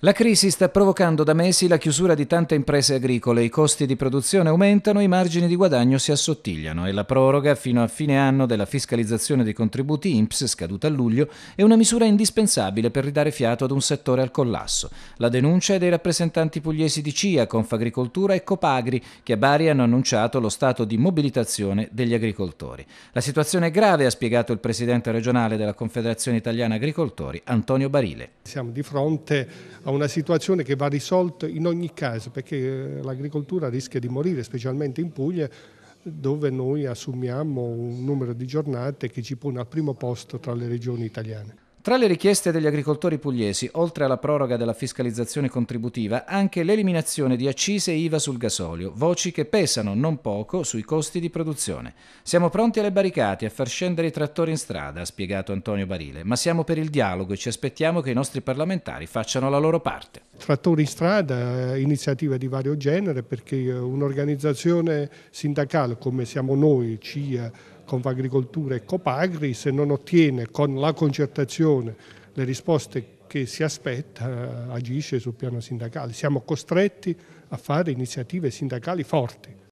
La crisi sta provocando da mesi la chiusura di tante imprese agricole, i costi di produzione aumentano, i margini di guadagno si assottigliano e la proroga fino a fine anno della fiscalizzazione dei contributi INPS scaduta a luglio è una misura indispensabile per ridare fiato ad un settore al collasso. La denuncia è dei rappresentanti pugliesi di CIA, Confagricoltura e Copagri che a Bari hanno annunciato lo stato di mobilitazione degli agricoltori. La situazione è grave, ha spiegato il presidente regionale della Confederazione Italiana Agricoltori, Antonio Barile. Siamo di fronte a una situazione che va risolta in ogni caso, perché eh, l'agricoltura rischia di morire, specialmente in Puglia, dove noi assumiamo un numero di giornate che ci pone al primo posto tra le regioni italiane. Tra le richieste degli agricoltori pugliesi, oltre alla proroga della fiscalizzazione contributiva, anche l'eliminazione di accise e IVA sul gasolio, voci che pesano non poco sui costi di produzione. Siamo pronti alle barricate a far scendere i trattori in strada, ha spiegato Antonio Barile, ma siamo per il dialogo e ci aspettiamo che i nostri parlamentari facciano la loro parte. Trattori in strada, eh, iniziativa di vario genere, perché eh, un'organizzazione sindacale come siamo noi, CIA, Confagricoltura e Copagri, se non ottiene con la concertazione le risposte che si aspetta, agisce sul piano sindacale. Siamo costretti a fare iniziative sindacali forti.